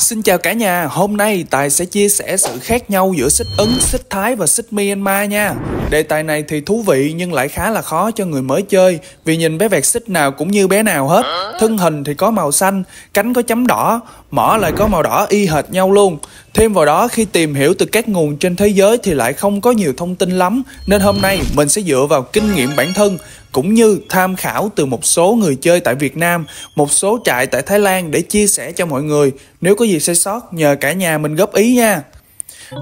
Xin chào cả nhà, hôm nay Tài sẽ chia sẻ sự khác nhau giữa xích Ấn, xích Thái và xích Myanmar nha. Đề tài này thì thú vị nhưng lại khá là khó cho người mới chơi vì nhìn bé vẹt xích nào cũng như bé nào hết. Thân hình thì có màu xanh, cánh có chấm đỏ, mỏ lại có màu đỏ y hệt nhau luôn. Thêm vào đó khi tìm hiểu từ các nguồn trên thế giới thì lại không có nhiều thông tin lắm nên hôm nay mình sẽ dựa vào kinh nghiệm bản thân cũng như tham khảo từ một số người chơi tại Việt Nam, một số trại tại Thái Lan để chia sẻ cho mọi người. Nếu có gì sai sót nhờ cả nhà mình góp ý nha.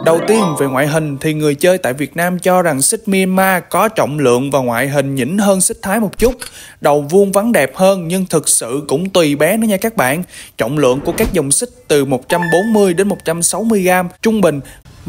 Đầu tiên về ngoại hình thì người chơi tại Việt Nam cho rằng xích Myanmar có trọng lượng và ngoại hình nhỉnh hơn xích Thái một chút. Đầu vuông vắn đẹp hơn nhưng thực sự cũng tùy bé nữa nha các bạn. Trọng lượng của các dòng xích từ 140 đến 160 gram, trung bình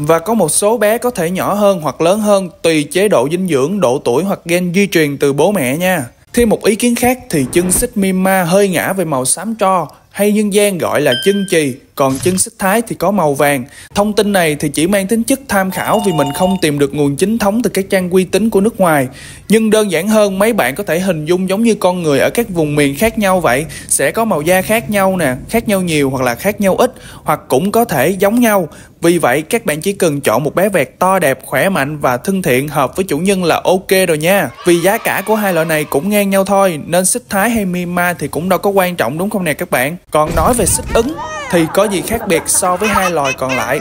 và có một số bé có thể nhỏ hơn hoặc lớn hơn tùy chế độ dinh dưỡng, độ tuổi hoặc gen di truyền từ bố mẹ nha. Thêm một ý kiến khác thì chân xích Mima hơi ngã về màu xám tro hay nhân gian gọi là chân chì còn chân xích thái thì có màu vàng. Thông tin này thì chỉ mang tính chất tham khảo vì mình không tìm được nguồn chính thống từ các trang uy tín của nước ngoài. Nhưng đơn giản hơn mấy bạn có thể hình dung giống như con người ở các vùng miền khác nhau vậy, sẽ có màu da khác nhau nè, khác nhau nhiều hoặc là khác nhau ít hoặc cũng có thể giống nhau. Vì vậy các bạn chỉ cần chọn một bé vẹt to đẹp, khỏe mạnh và thân thiện hợp với chủ nhân là ok rồi nha. Vì giá cả của hai loại này cũng ngang nhau thôi nên xích thái hay mima thì cũng đâu có quan trọng đúng không nè các bạn. Còn nói về xích ứng thì có gì khác biệt so với hai loài còn lại?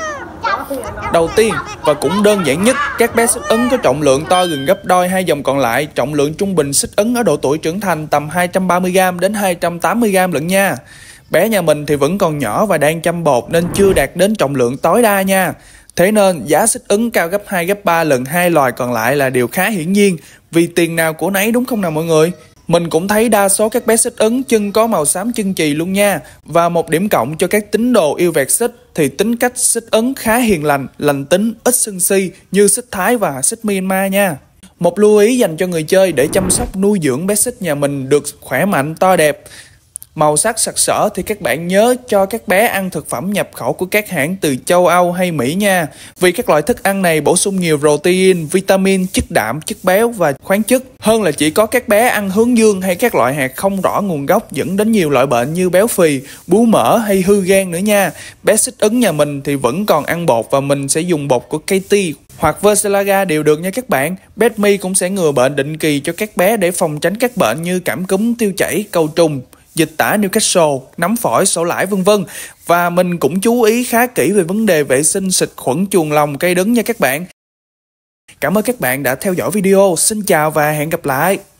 Đầu tiên, và cũng đơn giản nhất, các bé xích ứng có trọng lượng to gần gấp đôi hai dòng còn lại. Trọng lượng trung bình xích ứng ở độ tuổi trưởng thành tầm 230g đến 280g lận nha. Bé nhà mình thì vẫn còn nhỏ và đang chăm bột nên chưa đạt đến trọng lượng tối đa nha. Thế nên giá xích ứng cao gấp 2 gấp 3 lần hai loài còn lại là điều khá hiển nhiên vì tiền nào của nấy đúng không nào mọi người? Mình cũng thấy đa số các bé xích ứng chân có màu xám chân chì luôn nha. Và một điểm cộng cho các tín đồ yêu vẹt xích thì tính cách xích ứng khá hiền lành, lành tính, ít sân si như xích Thái và xích Myanmar nha. Một lưu ý dành cho người chơi để chăm sóc nuôi dưỡng bé xích nhà mình được khỏe mạnh, to đẹp màu sắc sặc sỡ thì các bạn nhớ cho các bé ăn thực phẩm nhập khẩu của các hãng từ châu Âu hay Mỹ nha. Vì các loại thức ăn này bổ sung nhiều protein, vitamin, chất đạm, chất béo và khoáng chất hơn là chỉ có các bé ăn hướng dương hay các loại hạt không rõ nguồn gốc dẫn đến nhiều loại bệnh như béo phì, bú mỡ hay hư gan nữa nha. Bé xích ứng nhà mình thì vẫn còn ăn bột và mình sẽ dùng bột của Katie hoặc Versalaga đều được nha các bạn. Betme cũng sẽ ngừa bệnh định kỳ cho các bé để phòng tránh các bệnh như cảm cúm, tiêu chảy, cầu trùng dịch tả Newcastle, nắm phổi, sổ lãi vân vân và mình cũng chú ý khá kỹ về vấn đề vệ sinh xịt khuẩn chuồng lòng cây đứng nha các bạn. Cảm ơn các bạn đã theo dõi video. Xin chào và hẹn gặp lại.